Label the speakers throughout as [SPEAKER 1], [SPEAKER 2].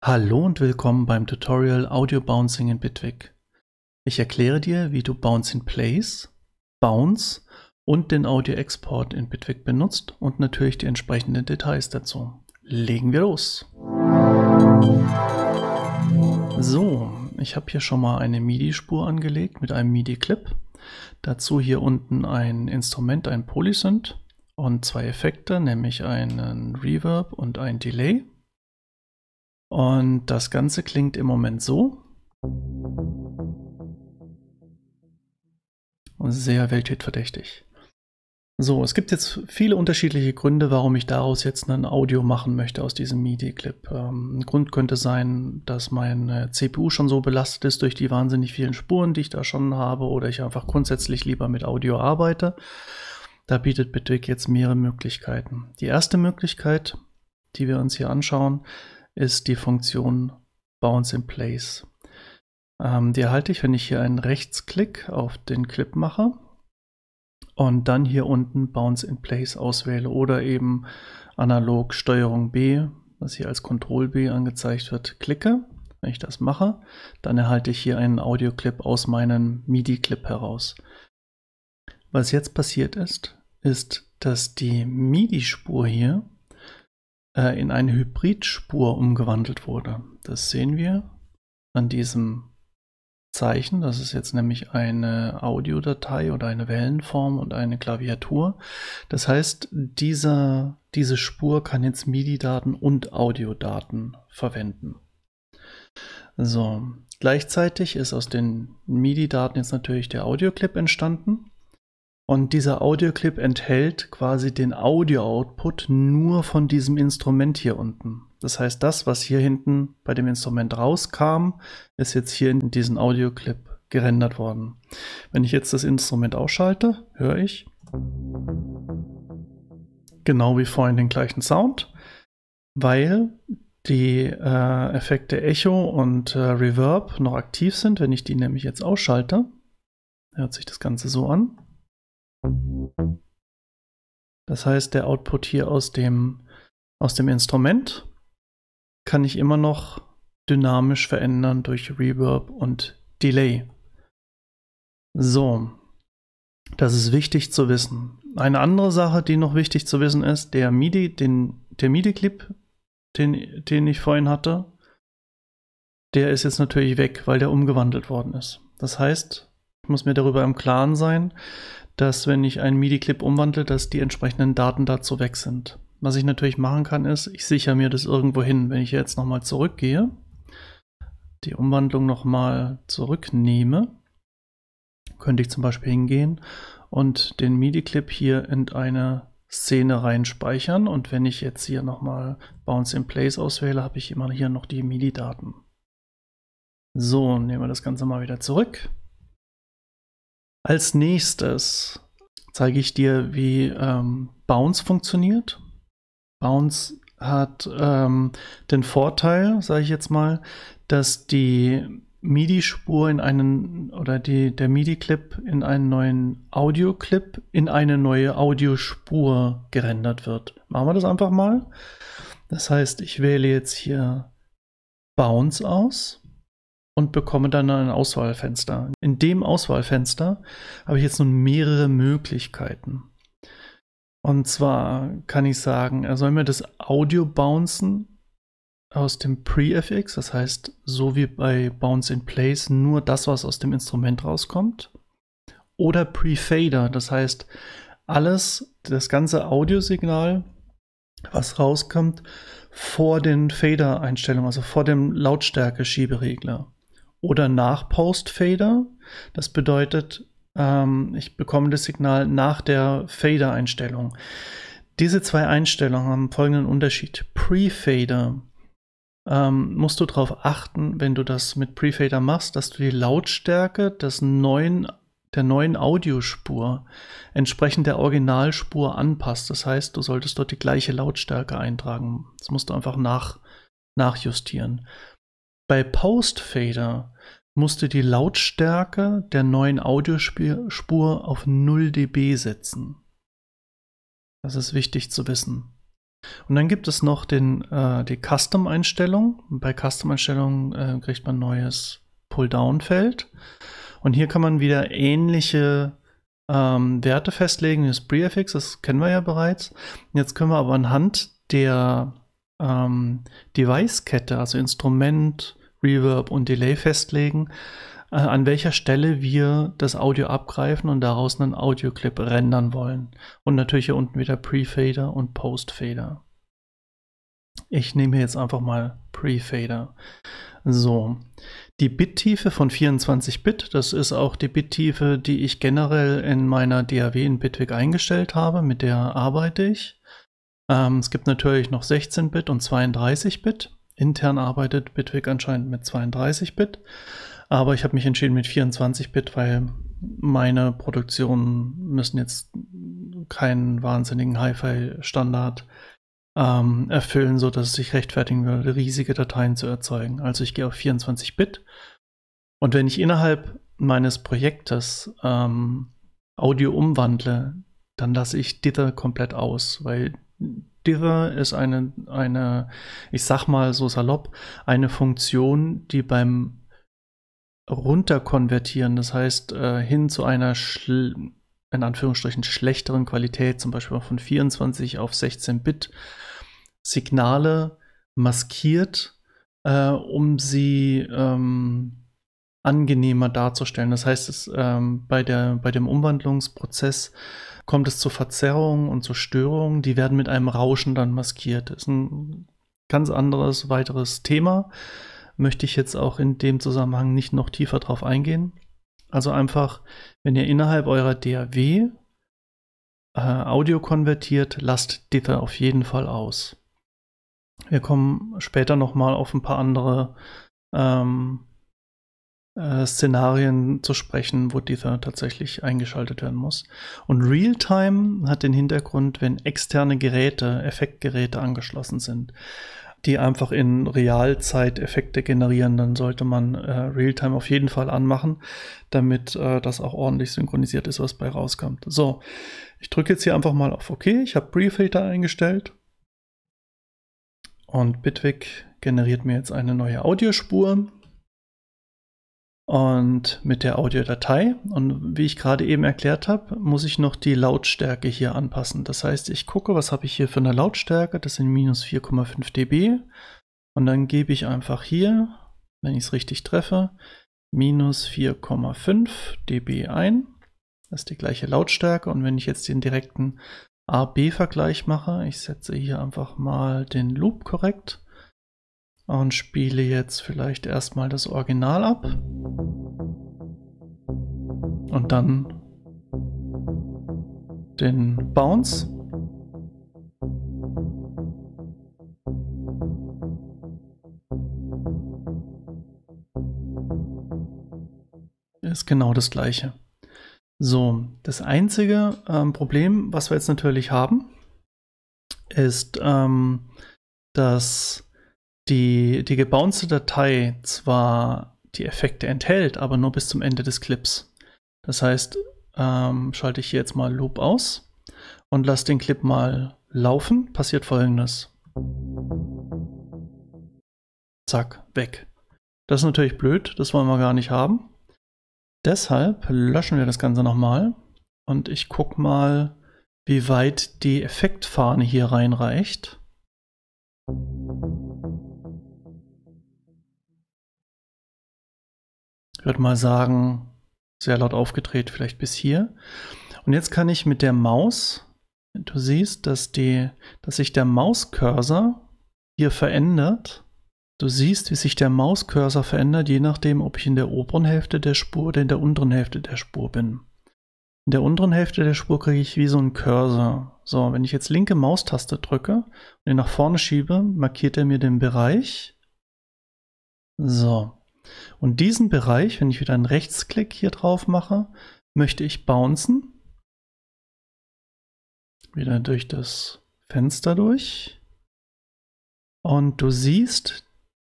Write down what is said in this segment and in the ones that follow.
[SPEAKER 1] Hallo und willkommen beim Tutorial Audio Bouncing in Bitwig. Ich erkläre dir, wie du Bounce in Place, Bounce und den Audio Export in Bitwig benutzt und natürlich die entsprechenden Details dazu. Legen wir los! So, ich habe hier schon mal eine MIDI-Spur angelegt mit einem MIDI-Clip. Dazu hier unten ein Instrument, ein Polysynth und zwei Effekte, nämlich einen Reverb und ein Delay. Und das Ganze klingt im Moment so. Sehr welthit-verdächtig. So, es gibt jetzt viele unterschiedliche Gründe, warum ich daraus jetzt ein Audio machen möchte aus diesem MIDI-Clip. Ähm, ein Grund könnte sein, dass mein CPU schon so belastet ist durch die wahnsinnig vielen Spuren, die ich da schon habe, oder ich einfach grundsätzlich lieber mit Audio arbeite. Da bietet Bitwig jetzt mehrere Möglichkeiten. Die erste Möglichkeit, die wir uns hier anschauen, ist die Funktion Bounce in Place. Ähm, die erhalte ich, wenn ich hier einen Rechtsklick auf den Clip mache und dann hier unten Bounce in Place auswähle oder eben analog Steuerung B, was hier als Ctrl B angezeigt wird, klicke. Wenn ich das mache, dann erhalte ich hier einen Audioclip aus meinem MIDI-Clip heraus. Was jetzt passiert ist, ist, dass die MIDI-Spur hier äh, in eine Hybridspur umgewandelt wurde. Das sehen wir an diesem Zeichen. Das ist jetzt nämlich eine Audiodatei oder eine Wellenform und eine Klaviatur. Das heißt, diese, diese Spur kann jetzt MIDI-Daten und Audiodaten verwenden. So, gleichzeitig ist aus den MIDI-Daten jetzt natürlich der Audioclip entstanden. Und dieser Audioclip enthält quasi den Audio-Output nur von diesem Instrument hier unten. Das heißt, das, was hier hinten bei dem Instrument rauskam, ist jetzt hier in diesen Audioclip gerendert worden. Wenn ich jetzt das Instrument ausschalte, höre ich genau wie vorhin den gleichen Sound, weil die äh, Effekte Echo und äh, Reverb noch aktiv sind. Wenn ich die nämlich jetzt ausschalte, hört sich das Ganze so an. Das heißt, der Output hier aus dem, aus dem Instrument kann ich immer noch dynamisch verändern durch Reverb und Delay. So, das ist wichtig zu wissen. Eine andere Sache, die noch wichtig zu wissen ist, der MIDI, den, der MIDI-Clip, den, den ich vorhin hatte, der ist jetzt natürlich weg, weil der umgewandelt worden ist. Das heißt, ich muss mir darüber im Klaren sein, dass wenn ich einen MIDI-Clip umwandle, dass die entsprechenden Daten dazu weg sind. Was ich natürlich machen kann, ist, ich sichere mir das irgendwo hin. Wenn ich jetzt nochmal zurückgehe, die Umwandlung nochmal zurücknehme, könnte ich zum Beispiel hingehen und den MIDI-Clip hier in eine Szene rein speichern. Und wenn ich jetzt hier nochmal Bounce in Place auswähle, habe ich immer hier noch die MIDI-Daten. So, nehmen wir das Ganze mal wieder zurück. Als nächstes zeige ich dir, wie ähm, Bounce funktioniert. Bounce hat ähm, den Vorteil, sage ich jetzt mal, dass die MIDI-Spur in einen oder die, der MIDI-Clip in einen neuen Audio-Clip in eine neue Audiospur gerendert wird. Machen wir das einfach mal. Das heißt, ich wähle jetzt hier Bounce aus und bekomme dann ein Auswahlfenster. In dem Auswahlfenster habe ich jetzt nun mehrere Möglichkeiten. Und zwar kann ich sagen, er soll mir das Audio bouncen aus dem Prefx, das heißt, so wie bei Bounce in Place, nur das, was aus dem Instrument rauskommt. Oder Prefader, das heißt, alles, das ganze Audiosignal, was rauskommt, vor den Fader-Einstellungen, also vor dem Lautstärke-Schieberegler oder nach Post-Fader. Das bedeutet, ähm, ich bekomme das Signal nach der Fader-Einstellung. Diese zwei Einstellungen haben folgenden Unterschied. Pre-Fader ähm, musst du darauf achten, wenn du das mit Pre-Fader machst, dass du die Lautstärke des neuen, der neuen Audiospur entsprechend der Originalspur anpasst. Das heißt, du solltest dort die gleiche Lautstärke eintragen. Das musst du einfach nach, nachjustieren. Bei Postfader musste die Lautstärke der neuen Audiospur auf 0 dB setzen. Das ist wichtig zu wissen. Und dann gibt es noch den, äh, die Custom-Einstellung. Bei Custom-Einstellungen äh, kriegt man ein neues Pull-Down-Feld. Und hier kann man wieder ähnliche ähm, Werte festlegen. Das Prefix, das kennen wir ja bereits. Jetzt können wir aber anhand der ähm, Device-Kette, also Instrument, Reverb und Delay festlegen, äh, an welcher Stelle wir das Audio abgreifen und daraus einen Audioclip rendern wollen. Und natürlich hier unten wieder Pre-Fader und Post-Fader. Ich nehme jetzt einfach mal Pre-Fader. So, die Bittiefe von 24 Bit, das ist auch die Bittiefe, die ich generell in meiner DAW in Bitwig eingestellt habe, mit der arbeite ich. Ähm, es gibt natürlich noch 16 Bit und 32 Bit. Intern arbeitet Bitwig anscheinend mit 32-Bit, aber ich habe mich entschieden mit 24-Bit, weil meine Produktionen müssen jetzt keinen wahnsinnigen Hi-Fi-Standard ähm, erfüllen, sodass es sich rechtfertigen würde, riesige Dateien zu erzeugen. Also ich gehe auf 24-Bit und wenn ich innerhalb meines Projektes ähm, Audio umwandle, dann lasse ich Dither komplett aus, weil Dirre ist eine, eine, ich sag mal so salopp, eine Funktion, die beim Runterkonvertieren, das heißt äh, hin zu einer in Anführungsstrichen schlechteren Qualität, zum Beispiel von 24 auf 16 Bit, Signale maskiert, äh, um sie ähm, angenehmer darzustellen. Das heißt, es, ähm, bei, der, bei dem Umwandlungsprozess kommt es zu Verzerrungen und zu Störungen, die werden mit einem Rauschen dann maskiert. Das ist ein ganz anderes, weiteres Thema. Möchte ich jetzt auch in dem Zusammenhang nicht noch tiefer drauf eingehen. Also einfach, wenn ihr innerhalb eurer DAW äh, Audio konvertiert, lasst Dither auf jeden Fall aus. Wir kommen später nochmal auf ein paar andere ähm, äh, Szenarien zu sprechen, wo dieser tatsächlich eingeschaltet werden muss. Und Realtime hat den Hintergrund, wenn externe Geräte, Effektgeräte angeschlossen sind, die einfach in Realzeit Effekte generieren, dann sollte man äh, Realtime auf jeden Fall anmachen, damit äh, das auch ordentlich synchronisiert ist, was bei rauskommt. So, ich drücke jetzt hier einfach mal auf OK. Ich habe Prefilter eingestellt. Und Bitwig generiert mir jetzt eine neue Audiospur und mit der Audiodatei. Und wie ich gerade eben erklärt habe, muss ich noch die Lautstärke hier anpassen. Das heißt, ich gucke, was habe ich hier für eine Lautstärke. Das sind minus 4,5 dB. Und dann gebe ich einfach hier, wenn ich es richtig treffe, minus 4,5 dB ein. Das ist die gleiche Lautstärke. Und wenn ich jetzt den direkten A-B-Vergleich mache, ich setze hier einfach mal den Loop korrekt und spiele jetzt vielleicht erstmal das Original ab
[SPEAKER 2] und dann
[SPEAKER 1] den Bounce. Ist genau das gleiche. So, das einzige ähm, Problem, was wir jetzt natürlich haben, ist, ähm, dass die, die gebouncete Datei zwar die Effekte enthält, aber nur bis zum Ende des Clips. Das heißt, ähm, schalte ich hier jetzt mal Loop aus und lasse den Clip mal laufen, passiert folgendes. Zack, weg. Das ist natürlich blöd, das wollen wir gar nicht haben. Deshalb löschen wir das Ganze nochmal und ich gucke mal, wie weit die Effektfahne hier reinreicht. würde mal sagen, sehr laut aufgedreht, vielleicht bis hier. Und jetzt kann ich mit der Maus, du siehst, dass, die, dass sich der Mauscursor hier verändert. Du siehst, wie sich der Mauscursor verändert, je nachdem, ob ich in der oberen Hälfte der Spur oder in der unteren Hälfte der Spur bin. In der unteren Hälfte der Spur kriege ich wie so einen Cursor. So, wenn ich jetzt linke Maustaste drücke und ihn nach vorne schiebe, markiert er mir den Bereich. So, und diesen Bereich, wenn ich wieder einen Rechtsklick hier drauf mache, möchte ich bouncen. Wieder durch das Fenster durch. Und du siehst,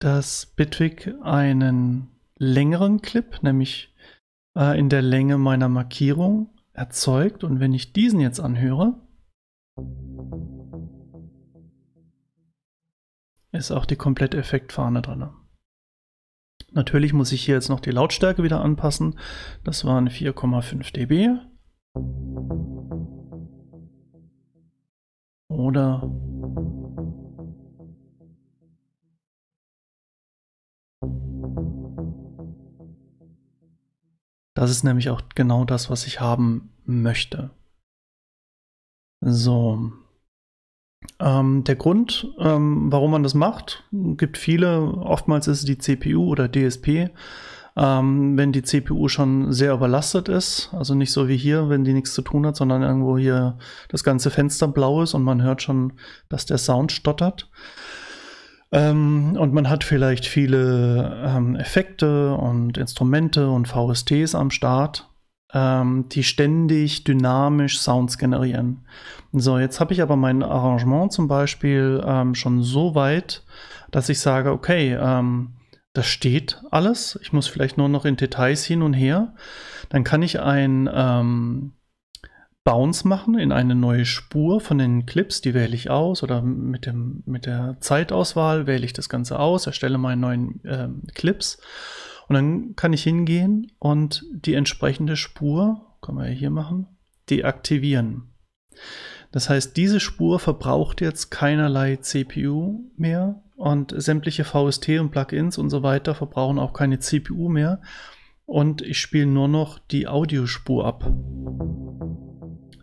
[SPEAKER 1] dass Bitwig einen längeren Clip, nämlich äh, in der Länge meiner Markierung, erzeugt. Und wenn ich diesen jetzt anhöre, ist auch die komplette Effektfahne drin. Natürlich muss ich hier jetzt noch die Lautstärke wieder anpassen. Das waren 4,5 dB. Oder Das ist nämlich auch genau das, was ich haben möchte. So, ähm, der Grund, ähm, warum man das macht, gibt viele. Oftmals ist es die CPU oder DSP. Ähm, wenn die CPU schon sehr überlastet ist, also nicht so wie hier, wenn die nichts zu tun hat, sondern irgendwo hier das ganze Fenster blau ist und man hört schon, dass der Sound stottert. Ähm, und man hat vielleicht viele ähm, Effekte und Instrumente und VSTs am Start ähm, die ständig dynamisch Sounds generieren. So, jetzt habe ich aber mein Arrangement zum Beispiel ähm, schon so weit, dass ich sage, okay, ähm, das steht alles. Ich muss vielleicht nur noch in Details hin und her. Dann kann ich ein ähm, Bounce machen in eine neue Spur von den Clips. Die wähle ich aus oder mit, dem, mit der Zeitauswahl wähle ich das Ganze aus, erstelle meine neuen ähm, Clips und dann kann ich hingehen und die entsprechende Spur, können wir hier machen, deaktivieren. Das heißt, diese Spur verbraucht jetzt keinerlei CPU mehr und sämtliche VST und Plugins und so weiter verbrauchen auch keine CPU mehr und ich spiele nur noch die Audiospur ab.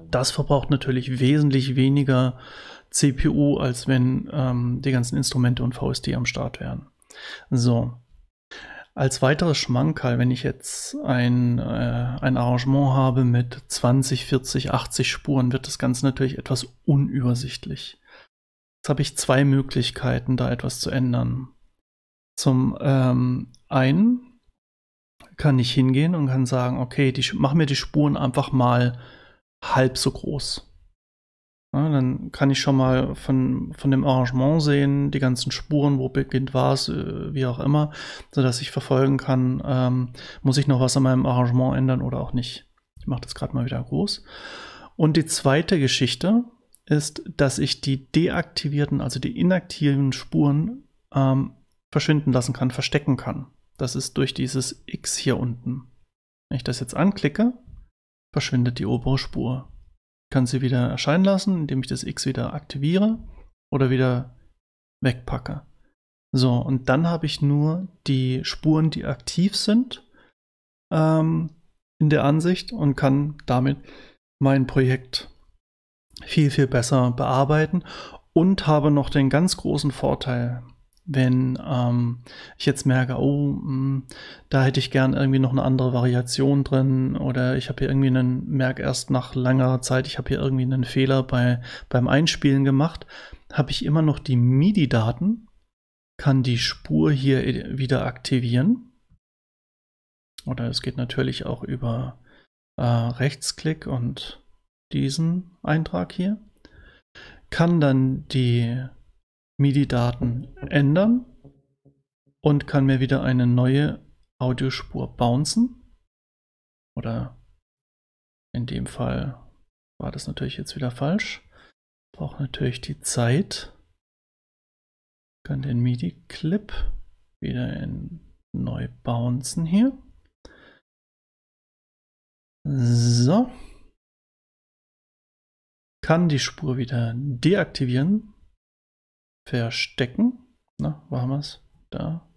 [SPEAKER 1] Das verbraucht natürlich wesentlich weniger CPU, als wenn ähm, die ganzen Instrumente und VST am Start wären. So, als weiteres Schmankerl, wenn ich jetzt ein, äh, ein Arrangement habe mit 20, 40, 80 Spuren, wird das Ganze natürlich etwas unübersichtlich. Jetzt habe ich zwei Möglichkeiten, da etwas zu ändern. Zum ähm, einen kann ich hingehen und kann sagen, okay, die, mach mir die Spuren einfach mal halb so groß. Na, ne, dann kann ich schon mal von, von dem Arrangement sehen, die ganzen Spuren, wo beginnt was, äh, wie auch immer, sodass ich verfolgen kann, ähm, muss ich noch was an meinem Arrangement ändern oder auch nicht. Ich mache das gerade mal wieder groß. Und die zweite Geschichte ist, dass ich die deaktivierten, also die inaktiven Spuren ähm, verschwinden lassen kann, verstecken kann. Das ist durch dieses X hier unten. Wenn ich das jetzt anklicke, verschwindet die obere Spur kann sie wieder erscheinen lassen, indem ich das X wieder aktiviere oder wieder wegpacke. So, und dann habe ich nur die Spuren, die aktiv sind ähm, in der Ansicht und kann damit mein Projekt viel, viel besser bearbeiten und habe noch den ganz großen Vorteil, wenn ähm, ich jetzt merke, oh, mm, da hätte ich gern irgendwie noch eine andere Variation drin oder ich habe hier irgendwie einen, merke erst nach langer Zeit, ich habe hier irgendwie einen Fehler bei, beim Einspielen gemacht, habe ich immer noch die MIDI-Daten, kann die Spur hier wieder aktivieren. Oder es geht natürlich auch über äh, Rechtsklick und diesen Eintrag hier. Kann dann die MIDI-Daten ändern und kann mir wieder eine neue Audiospur bouncen. Oder in dem Fall war das natürlich jetzt wieder falsch.
[SPEAKER 2] Braucht natürlich die Zeit. Kann den MIDI-Clip wieder in neu bouncen hier. So. Kann die Spur
[SPEAKER 1] wieder deaktivieren, verstecken. Na, wo haben wir es? Da.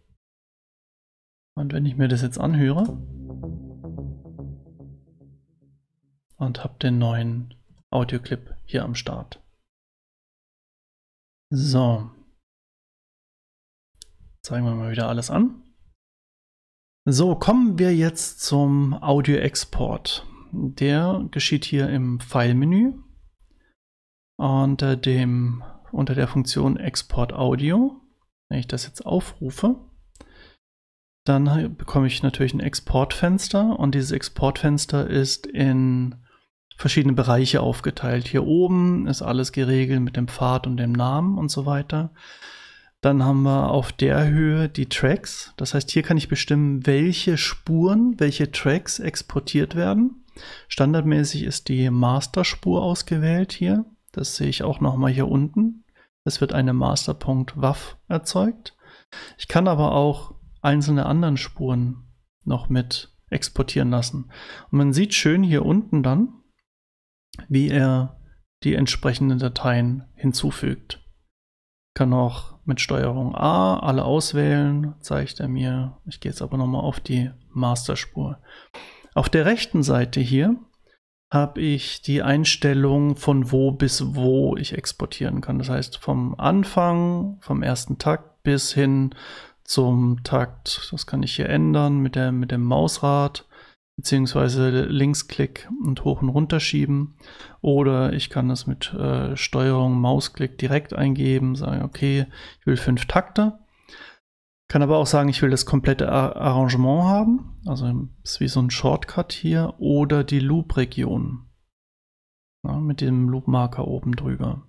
[SPEAKER 1] Und wenn ich mir das jetzt anhöre und habe den neuen Audioclip hier am Start.
[SPEAKER 2] So. Zeigen
[SPEAKER 1] wir mal wieder alles an. So, kommen wir jetzt zum Audio-Export. Der geschieht hier im File-Menü unter dem unter der Funktion Export Audio. Wenn ich das jetzt aufrufe, dann bekomme ich natürlich ein Exportfenster und dieses Exportfenster ist in verschiedene Bereiche aufgeteilt. Hier oben ist alles geregelt mit dem Pfad und dem Namen und so weiter. Dann haben wir auf der Höhe die Tracks. Das heißt, hier kann ich bestimmen, welche Spuren, welche Tracks exportiert werden. Standardmäßig ist die Masterspur ausgewählt hier. Das sehe ich auch nochmal hier unten. Es wird eine master.wav erzeugt. Ich kann aber auch einzelne anderen Spuren noch mit exportieren lassen. Und man sieht schön hier unten dann, wie er die entsprechenden Dateien hinzufügt. Ich Kann auch mit Steuerung A alle auswählen, zeigt er mir. Ich gehe jetzt aber nochmal auf die Masterspur. Auf der rechten Seite hier habe ich die Einstellung von wo bis wo ich exportieren kann. Das heißt vom Anfang, vom ersten Takt bis hin zum Takt. Das kann ich hier ändern mit, der, mit dem Mausrad beziehungsweise Linksklick und hoch und runter schieben. Oder ich kann das mit äh, Steuerung Mausklick direkt eingeben, sagen, okay, ich will fünf Takte kann aber auch sagen, ich will das komplette Arrangement haben. Also ist wie so ein Shortcut hier. Oder die Loop-Region. Ja, mit dem Loop-Marker oben drüber.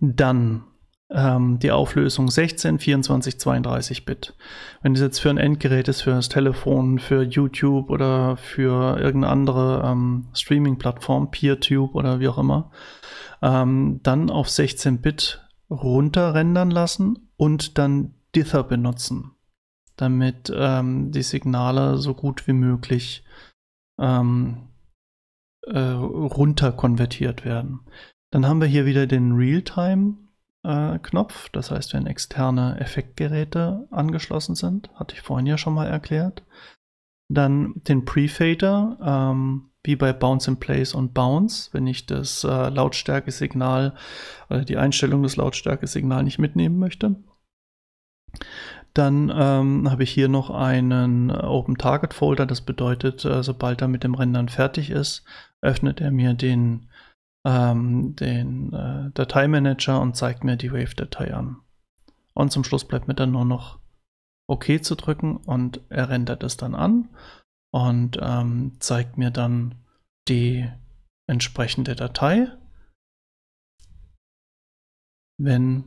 [SPEAKER 1] Dann ähm, die Auflösung 16, 24, 32 Bit. Wenn das jetzt für ein Endgerät ist, für das Telefon, für YouTube oder für irgendeine andere ähm, Streaming-Plattform, PeerTube oder wie auch immer, ähm, dann auf 16 Bit runterrendern lassen und dann Dither benutzen, damit ähm, die Signale so gut wie möglich ähm, äh, runter konvertiert werden. Dann haben wir hier wieder den Realtime-Knopf, äh, das heißt, wenn externe Effektgeräte angeschlossen sind, hatte ich vorhin ja schon mal erklärt. Dann den Prefader, ähm, wie bei Bounce in Place und Bounce, wenn ich das äh, Lautstärkesignal oder äh, die Einstellung des Lautstärkesignals nicht mitnehmen möchte. Dann ähm, habe ich hier noch einen Open Target Folder. Das bedeutet, äh, sobald er mit dem Rendern fertig ist, öffnet er mir den, ähm, den äh, Dateimanager und zeigt mir die Wave-Datei an. Und zum Schluss bleibt mir dann nur noch OK zu drücken und er rendert es dann an und ähm, zeigt mir dann die entsprechende Datei.
[SPEAKER 2] Wenn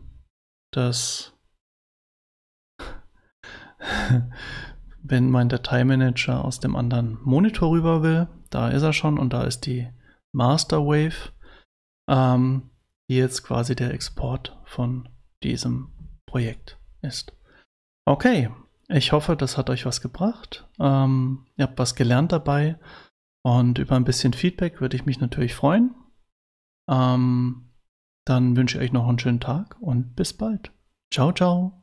[SPEAKER 2] das
[SPEAKER 1] wenn mein Dateimanager aus dem anderen Monitor rüber will, da ist er schon und da ist die Master Wave, ähm, die jetzt quasi der Export von diesem Projekt ist. Okay, ich hoffe, das hat euch was gebracht. Ähm, ihr habt was gelernt dabei. Und über ein bisschen Feedback würde ich mich natürlich freuen. Ähm, dann wünsche ich euch noch einen schönen Tag und bis bald. Ciao, ciao.